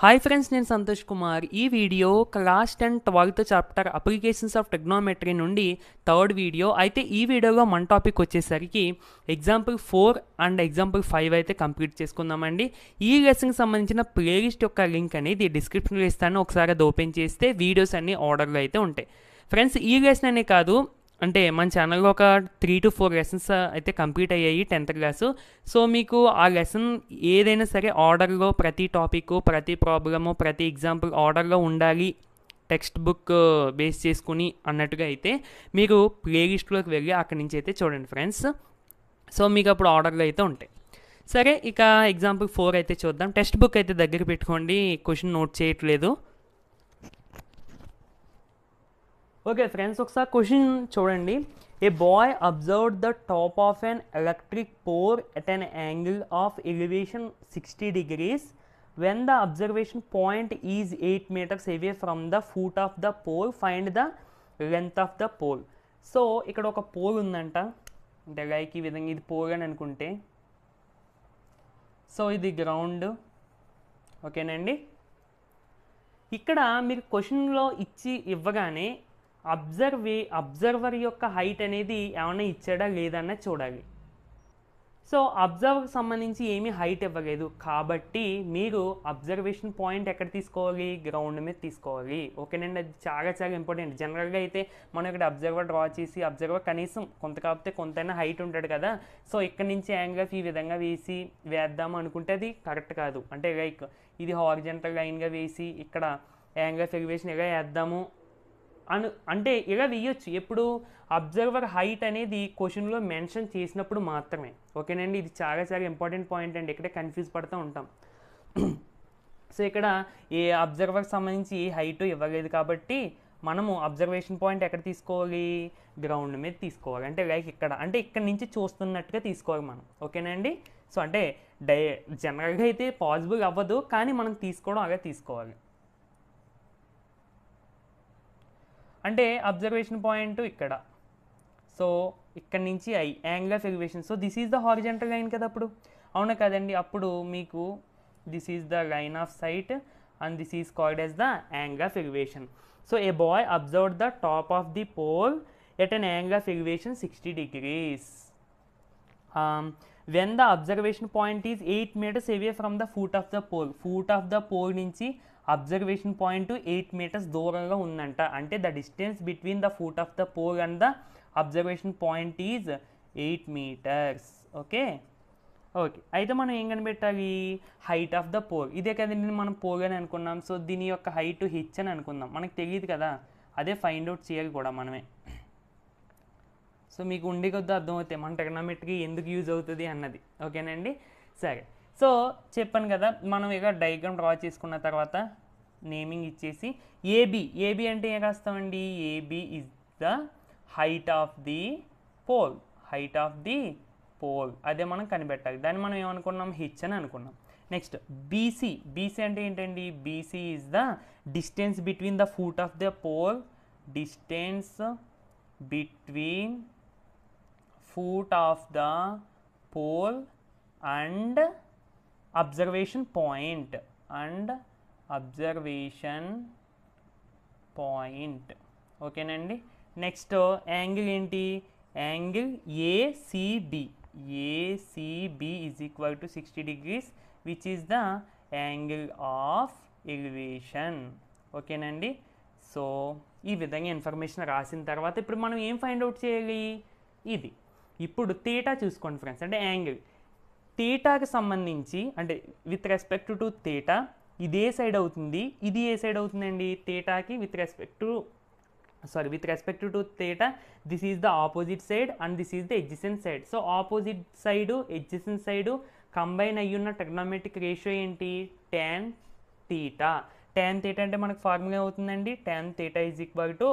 hi friends నేను సంతోష్ కుమార్ ఈ video class ten twelfth chapter applications of trigonometry నుండి third video అయితే ఈ వీడియోలో మన టాపిక్ వచ్చేసరికి example four and example five అయితే కంప్లీట్ చేసుకుందామండి ఈ లెసన్కి సంబంధించిన ప్లేలిస్ట్ యొక్క లింక్ అనేది డిస్క్రిప్షన్లో ఇస్తాను ఒకసారి అది ఓపెన్ చేస్తే వీడియోస్ అన్ని ఆర్డర్లో అయితే ఉంటాయి ఫ్రెండ్స్ ఈ లెసన్ అనే కాదు అంటే మన ఛానల్లో ఒక త్రీ టు ఫోర్ లెసన్స్ అయితే కంప్లీట్ అయ్యాయి టెన్త్ క్లాసు సో మీకు ఆ లెసన్ ఏదైనా సరే ఆర్డర్లో ప్రతి టాపిక్ ప్రతి ప్రాబ్లము ప్రతి ఎగ్జాంపుల్ ఆర్డర్లో ఉండాలి టెక్స్ట్ బుక్ బేస్ చేసుకుని అన్నట్టుగా అయితే మీరు ప్లేలిస్ట్లోకి వెళ్ళి అక్కడి నుంచి అయితే చూడండి ఫ్రెండ్స్ సో మీకు అప్పుడు ఆర్డర్లు అయితే ఉంటాయి సరే ఇక ఎగ్జాంపుల్ ఫోర్ అయితే చూద్దాం టెక్స్ట్ బుక్ అయితే దగ్గర పెట్టుకోండి క్వశ్చన్ నోట్ చేయట్లేదు ఓకే ఫ్రెండ్స్ ఒకసారి క్వశ్చన్ చూడండి a boy observe the top of an electric pole at an angle of elevation sixty degrees when the observation point is eight metres away from the foot of the pole find the length of the pole so ఇక్కడ ఒక pole ఉందంట అంటే like ఈ విధంగా ఇది pole అని అనుకుంటే so ఇది గ్రౌండ్ ఓకేనండి ఇక్కడ మీరు క్వశ్చన్లో ఇచ్చి ఇవ్వగానే అబ్జర్వే అబ్జర్వర్ యొక్క హైట్ అనేది ఏమైనా ఇచ్చాడా లేదన్న చూడాలి సో అబ్జర్వర్కి సంబంధించి ఏమీ హైట్ ఇవ్వలేదు కాబట్టి మీరు అబ్జర్వేషన్ పాయింట్ ఎక్కడ తీసుకోవాలి గ్రౌండ్ మీద తీసుకోవాలి ఓకేనండి అది చాలా చాలా ఇంపార్టెంట్ జనరల్గా అయితే మనం ఇక్కడ అబ్జర్వర్ డ్రా చేసి అబ్జర్వర్ కనీసం కొంత కాకపోతే కొంతైనా హైట్ ఉంటాడు కదా సో ఇక్కడ నుంచి యాంగిల్స్ ఈ విధంగా వేసి వేద్దాం అనుకుంటే అది కరెక్ట్ కాదు అంటే లైక్ ఇది హార్జెంటల్ లైన్గా వేసి ఇక్కడ యాంగిల్స్ ఎగ్వేషన్ ఇలా వేద్దాము అను అంటే ఇలా వేయచ్చు ఎప్పుడు అబ్జర్వర్ హైట్ అనేది క్వశ్చన్లో మెన్షన్ చేసినప్పుడు మాత్రమే ఓకేనండి ఇది చాలా చాలా ఇంపార్టెంట్ పాయింట్ అండి ఇక్కడే కన్ఫ్యూజ్ పడుతూ ఉంటాం సో ఇక్కడ ఏ అబ్జర్వర్కి సంబంధించి హైట్ ఇవ్వలేదు కాబట్టి మనము అబ్జర్వేషన్ పాయింట్ ఎక్కడ తీసుకోవాలి గ్రౌండ్ మీద తీసుకోవాలి అంటే లైక్ ఇక్కడ అంటే ఇక్కడ నుంచి చూస్తున్నట్టుగా తీసుకోవాలి మనం ఓకేనండి సో అంటే డై జనరల్గా అయితే పాజిబుల్ అవ్వదు కానీ మనం తీసుకోవడం అలా తీసుకోవాలి అంటే అబ్జర్వేషన్ పాయింట్ ఇక్కడ సో ఇక్కడ నుంచి eye angle of elevation so this is the horizontal line కదా అప్పుడు అవునా కదండి అప్పుడు మీకు this is the line of sight and this is called as the angle of elevation so a boy observe the top of the pole at an angle of elevation sixty degrees when the observation point is eight metres away from the foot of the pole foot of the pole నుంచి observation point eight metres దూరంలో ఉందంట అంటే the distance between the foot of the pole and the observation point is eight metres okay okay అయితే మనం ఏం కనిపెట్టాలి height of the pole ఇదే కదండి మనం పోల్ అని అనుకున్నాం సో దీని యొక్క హైట్ హెచ్ అని అనుకుందాం మనకు తెలియదు కదా అదే ఫైండ్ అవుట్ చేయాలి కూడా మనమే సో మీకు ఉండే కొద్దీ అర్థమవుతాయి మన టెక్నామెట్రీ ఎందుకు యూజ్ అవుతుంది అన్నది ఓకేనండి సరే సో చెప్పాను కదా మనం ఇక డయాగ్రామ్ డ్రా చేసుకున్న తర్వాత నేమింగ్ ఇచ్చేసి ఏబి ఏబి అంటే ఏం రాస్తామండి AB is the height of the pole height of the pole అదే మనం కనిపెట్టాలి దాన్ని మనం ఏమనుకున్నాం హెచ్ అని అనుకున్నాం నెక్స్ట్ బీసీ బీసీ అంటే ఏంటండి BC is the distance between the foot of the pole distance between foot of the pole and observation point and observation point ఓకేనండి నెక్స్ట్ యాంగిల్ ఏంటి angle ACB ACB is equal to sixty degrees which is the angle of elevation ఓకేనండి so ఈ విధంగా information రాసిన తర్వాత ఇప్పుడు మనం ఏం ఫైండ్ అవుట్ చేయాలి ఇది ఇప్పుడు తేటా చూసుకోండి ఫ్రెండ్స్ అంటే యాంగిల్ తేటాకి సంబంధించి అంటే విత్ రెస్పెక్ట్ టు తేటా ఇది ఏ సైడ్ అవుతుంది ఇది ఏ సైడ్ అవుతుందండి తేటాకి with respect to sorry with respect to theta this is the opposite side and this is the adjacent side so opposite side adjacent side combine అయ్యున్న ట్రిగ్నోమెట్రిక్ రేషియో ఏంటి tan theta tan theta అంటే మనకు formula అవుతుందండి tan theta is equal to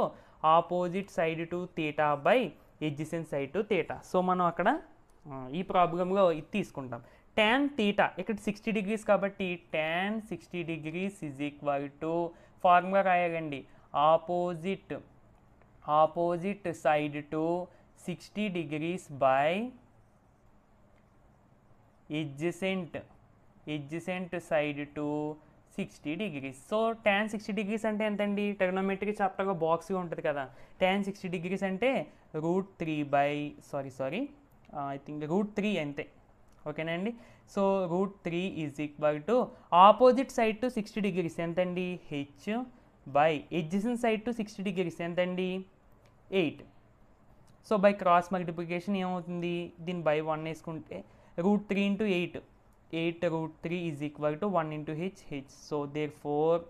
opposite side to theta by adjacent side to theta so మనం అక్కడ ఈ ప్రాబ్లంలో ఇది తీసుకుంటాం ట్యాన్ తీటా ఇక్కడ సిక్స్టీ డిగ్రీస్ కాబట్టి tan sixty degrees is equal to formula రాయగండి opposite opposite side to sixty degrees by adjacent adjacent side to sixty degrees so tan sixty degrees అంటే ఎంతండి టెగ్నోమెట్రిక్ చాప్టర్గా బాక్స్గా ఉంటుంది కదా ట్యాన్ సిక్స్టీ డిగ్రీస్ అంటే root three by sorry sorry I think root three అంతే ఓకేనా అండి so root three is equal to opposite side to sixty degrees ఎంతండి H by adjacent side to sixty degrees ఎంతండి eight so by cross multiplication ఏమవుతుంది దీని by one వేసుకుంటే root three into eight eight root three is equal to one into H H so therefore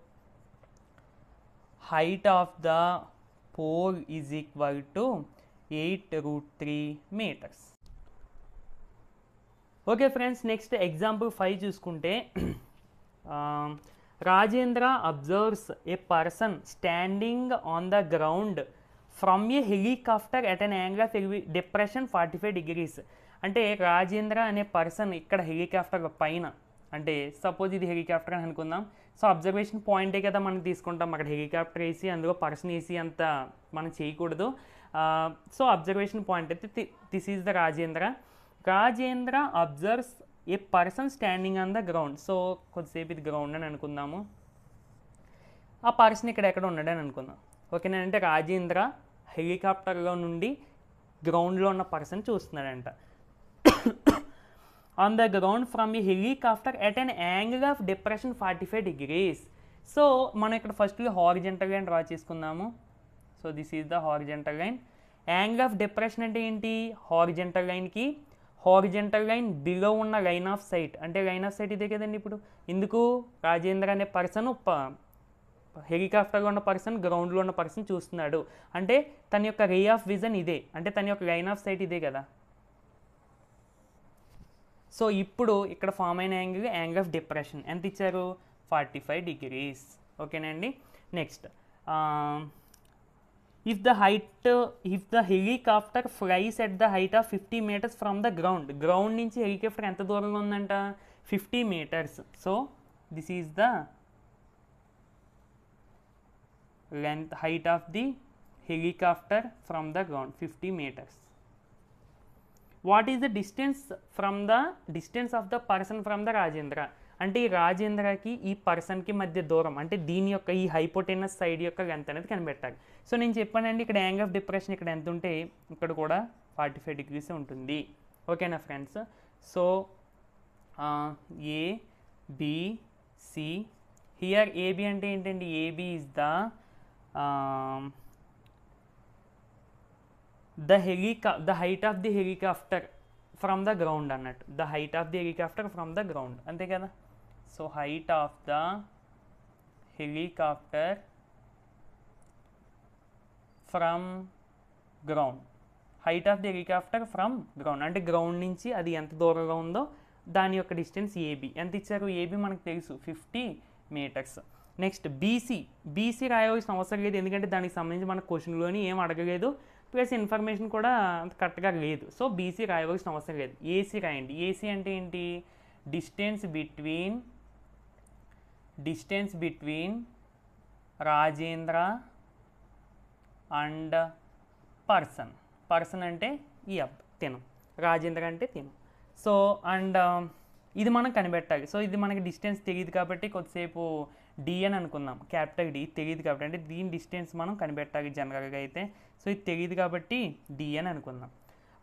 height of the pole is equal to eight root three metres okay friends next example five చూసుకుంటే Rajendra observes a person standing on the ground from a helicopter at an angle of depression forty five degrees అంటే రాజేంద్ర అనే person ఇక్కడ helicopter పైన అంటే suppose ఇది helicopter అని అనుకుందాం so observation పాయింటే కదా మనం తీసుకుంటాం అక్కడ హెలికాప్టర్ వేసి అందులో పర్సన్ వేసి అంత మనం చేయకూడదు సో అబ్జర్వేషన్ పాయింట్ అయితే this is the Rajendra Rajendra observes a person standing on the ground so కొద్దిసేపు ఇది గ్రౌండ్ అని అనుకుందాము ఆ పర్సన్ ఇక్కడ ఎక్కడ ఉన్నాడని అనుకుందాం ఓకేనంటే రాజేంద్ర హెలికాప్టర్లో నుండి గ్రౌండ్లో ఉన్న పర్సన్ చూస్తున్నాడంట ఆన్ ద గ్రౌండ్ ఫ్రమ్ ఈ helicopter at an angle of depression forty five degrees so మనం ఇక్కడ ఫస్ట్ హారిజెంటల్ లైన్ డ్రా చేసుకుందాము so this is the horizontal line angle of depression అంటే ఏంటి హారిజెంటల్ లైన్కి హారిజెంటల్ లైన్ బిలో ఉన్న line of sight అంటే line of sight ఇదే కదండి ఇప్పుడు ఎందుకు రాజేంద్ర అనే పర్సన్ హెలికాప్టర్లో ఉన్న పర్సన్ గ్రౌండ్లో ఉన్న పర్సన్ చూస్తున్నాడు అంటే తన యొక్క రే ఆఫ్ విజన్ ఇదే అంటే తన యొక్క లైన్ ఆఫ్ సైట్ ఇదే కదా సో ఇప్పుడు ఇక్కడ ఫామ్ అయిన యాంగిల్ యాంగిల్ ఆఫ్ డిప్రెషన్ ఎంత ఇచ్చారు ఫార్టీ ఫైవ్ డిగ్రీస్ ఓకేనండి next if the height uh, if the helicopter flies at the height of 50 meters from the ground ground నుంచి helicopter ఎంత దూరంలో ఉందంట 50 meters so this is the length height of the helicopter from the ground 50 meters what is the distance from the distance of the person from the rajendra అంటే ఈ రాజేంద్రకి ఈ పర్సన్కి మధ్య దూరం అంటే దీని యొక్క ఈ హైపోటెనస్ సైడ్ యొక్క లెంత్ అనేది కనిపెట్టాలి సో నేను చెప్పానండి ఇక్కడ యాంగ్ ఆఫ్ డిప్రెషన్ ఇక్కడ ఎంత ఉంటే ఇక్కడ కూడా ఫార్టీ ఫైవ్ డిగ్రీస్ ఉంటుంది ఓకేనా friends so A B C here AB అంటే ఏంటండి ఏబి ఇస్ ద ద హెలికా the height of the helicopter from the ground అన్నట్టు the height of the helicopter from the ground అంతే కదా so height of the helicopter from ground height of the helicopter from ground అంటే ground నుంచి అది ఎంత దూరంగా ఉందో దాని యొక్క డిస్టెన్స్ ఏబి ఎంత ఇచ్చారు ఏబి మనకు తెలుసు fifty metres next BC BC రాయవలసిన అవసరం లేదు ఎందుకంటే దానికి సంబంధించి మన క్వశ్చన్లోని ఏం అడగలేదు ప్లస్ ఇన్ఫర్మేషన్ కూడా అంత కరెక్ట్గా లేదు సో బీసీ రాయవలసిన అవసరం లేదు ఏసీ రాయండి ఏసీ అంటే ఏంటి distance between distance between Rajendra and person person అంటే ఈ అబ్ తిను రాజేంద్ర అంటే తిను సో అండ్ um, ఇది మనం కనిపెట్టాలి సో ఇది మనకి డిస్టెన్స్ తెలియదు కాబట్టి కొద్దిసేపు డి అని అనుకుందాం క్యాపిటల్ డి తెలియదు కాబట్టి అంటే దీని డిస్టెన్స్ మనం కనిపెట్టాలి జనరల్గా అయితే సో ఇది తెలియదు కాబట్టి డి అని అనుకుందాం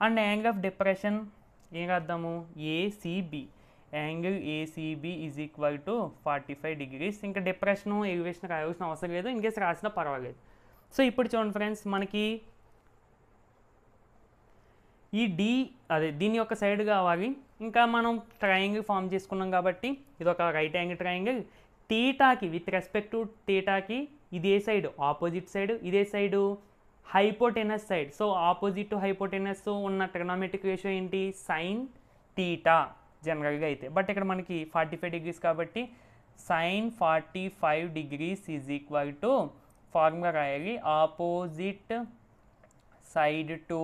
అండ్ యాంగిల్ ఆఫ్ డిప్రెషన్ ఏం రాద్దాము ACB angle ACB is equal to forty five degrees ఇంకా డిప్రెషను ఎలివేషన్ రాయాల్సిన అవసరం లేదు ఇంకేస్ రాసినా పర్వాలేదు సో ఇప్పుడు చూడండి ఫ్రెండ్స్ మనకి ఈ డి అదే దీని యొక్క సైడ్ కావాలి ఇంకా మనం ట్రయాంగిల్ ఫామ్ చేసుకున్నాం కాబట్టి ఇది ఒక రైట్ యాంగిల్ ట్రయాంగిల్ టీటాకి విత్ రెస్పెక్ట్ టు టీటాకి ఇదే సైడ్ ఆపోజిట్ సైడ్ ఇదే side hypotenuse side so opposite to hypotenuse ఉన్న ట్రిగనామెట్రిక్ రేషియో ఏంటి సైన్ టీటా जनरल बट इक मन की फारटी फाइव डिग्री का बट्टी sine forty five degree is equal to फार्मी opposite side to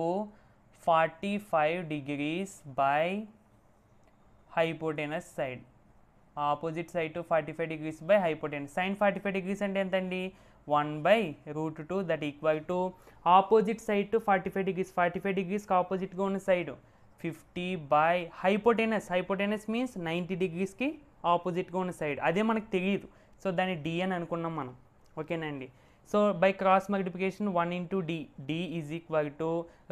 forty five degree by hypotenuse सैड opposite side to forty five degree by hypotenuse sine forty five degree aunty one by root two that equal to opposite side to forty five degree forty five degree opposite side fifty by hypotenuse hypotenuse means ninety డిగ్రీస్కి ఆపోజిట్గా ఉన్న side అదే మనకు తెలియదు so దాన్ని D అని అనుకున్నాం మనం ఓకేనండి so by cross multiplication one into d d is equal to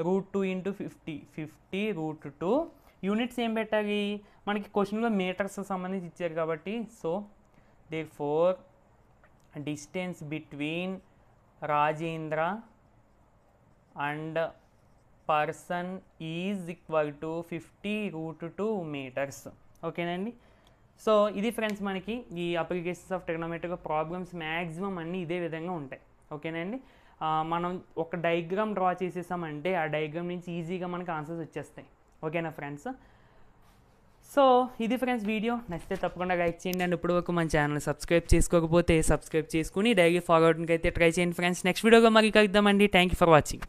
root two into fifty fifty root two units ఏం పెట్టాలి మనకి క్వశ్చన్లో మీటర్స్ సంబంధించి ఇచ్చారు కాబట్టి so therefore distance between Rajendra and person is equal to fifty root two meters ఓకేనండి so ఇది friends మనకి ఈ applications of trigonometric problems maximum అన్నీ ఇదే విధంగా ఉంటాయి ఓకేనండి మనం ఒక డైగ్రామ్ డ్రా చేసేసామంటే ఆ డైగ్రామ్ నుంచి ఈజీగా మనకు ఆన్సర్స్ వచ్చేస్తాయి ఓకేనా ఫ్రెండ్స్ సో ఇది ఫ్రెండ్స్ వీడియో నచ్చితే తప్పకుండా లైక్ చేయండి అండ్ ఇప్పుడు వరకు మన ఛానల్ సబ్స్క్రైబ్ చేసుకోకపోతే సబ్స్క్రైబ్ చేసుకుని డైలీ ఫార్వర్డ్కి అయితే ట్రై చేయండి ఫ్రెండ్స్ నెక్స్ట్ వీడియోగా మరి కలుద్దామండి థ్యాంక్ యూ ఫర్ వాచింగ్